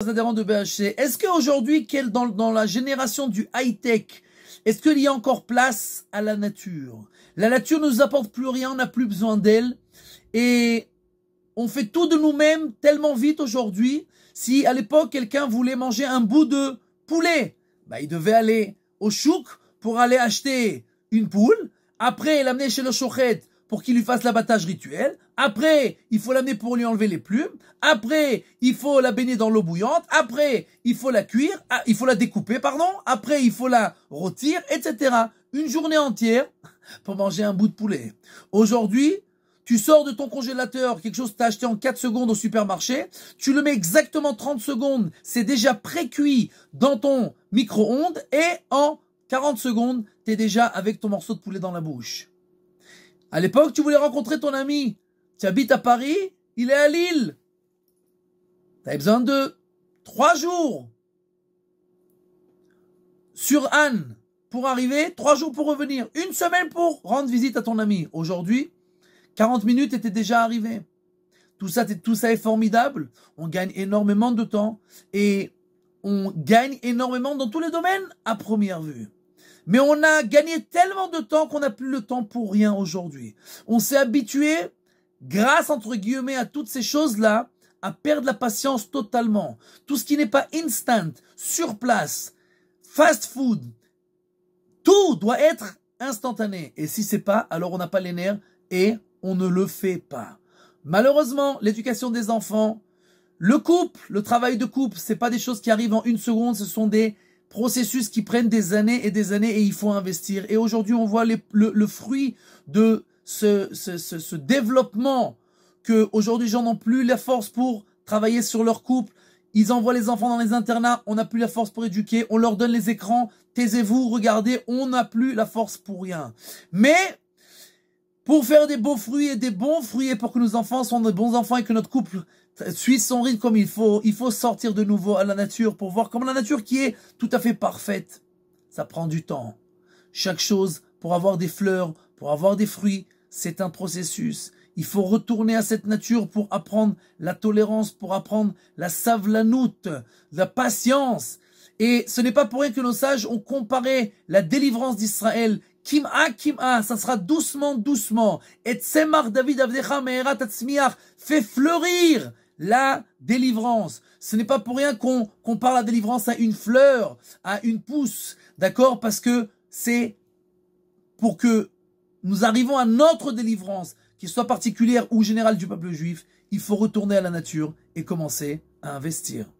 de BHC. Est-ce qu'aujourd'hui, dans, dans la génération du high-tech, est-ce qu'il y a encore place à la nature La nature ne nous apporte plus rien, on n'a plus besoin d'elle. Et on fait tout de nous-mêmes tellement vite aujourd'hui. Si à l'époque, quelqu'un voulait manger un bout de poulet, bah, il devait aller au chouk pour aller acheter une poule. Après, l'amener chez le choukhet pour qu'il lui fasse l'abattage rituel. Après, il faut l'amener pour lui enlever les plumes. Après, il faut la baigner dans l'eau bouillante. Après, il faut la cuire. Ah, il faut la découper, pardon. Après, il faut la rôtir, etc. Une journée entière pour manger un bout de poulet. Aujourd'hui, tu sors de ton congélateur quelque chose que tu as acheté en 4 secondes au supermarché, tu le mets exactement 30 secondes, c'est déjà pré-cuit dans ton micro-ondes et en 40 secondes, tu es déjà avec ton morceau de poulet dans la bouche. À l'époque, tu voulais rencontrer ton ami. Tu habites à Paris, il est à Lille. Tu as besoin de trois jours sur Anne pour arriver, trois jours pour revenir, une semaine pour rendre visite à ton ami. Aujourd'hui, 40 minutes étaient déjà arrivées. Tout ça, tout ça est formidable. On gagne énormément de temps et on gagne énormément dans tous les domaines à première vue. Mais on a gagné tellement de temps qu'on n'a plus le temps pour rien aujourd'hui. On s'est habitué, grâce entre guillemets à toutes ces choses-là, à perdre la patience totalement. Tout ce qui n'est pas instant, sur place, fast food, tout doit être instantané. Et si c'est pas, alors on n'a pas les nerfs et on ne le fait pas. Malheureusement, l'éducation des enfants, le couple, le travail de couple, c'est pas des choses qui arrivent en une seconde, ce sont des processus qui prennent des années et des années et il faut investir. Et aujourd'hui, on voit le, fruit de ce, ce, ce, développement que aujourd'hui, les gens n'ont plus la force pour travailler sur leur couple. Ils envoient les enfants dans les internats, on n'a plus la force pour éduquer, on leur donne les écrans, taisez-vous, regardez, on n'a plus la force pour rien. Mais pour faire des beaux fruits et des bons fruits et pour que nos enfants soient de bons enfants et que notre couple suit son rythme comme il faut, il faut sortir de nouveau à la nature pour voir comment la nature qui est tout à fait parfaite. Ça prend du temps. Chaque chose, pour avoir des fleurs, pour avoir des fruits, c'est un processus. Il faut retourner à cette nature pour apprendre la tolérance, pour apprendre la savlanoute, la patience. Et ce n'est pas pour rien que nos sages ont comparé la délivrance d'Israël Kim kim'a, ça sera doucement, doucement. Et semar David Avdecha Meherat fait fleurir la délivrance. Ce n'est pas pour rien qu'on compare parle la délivrance à une fleur, à une pousse, d'accord Parce que c'est pour que nous arrivons à notre délivrance, qui soit particulière ou générale du peuple juif, il faut retourner à la nature et commencer à investir.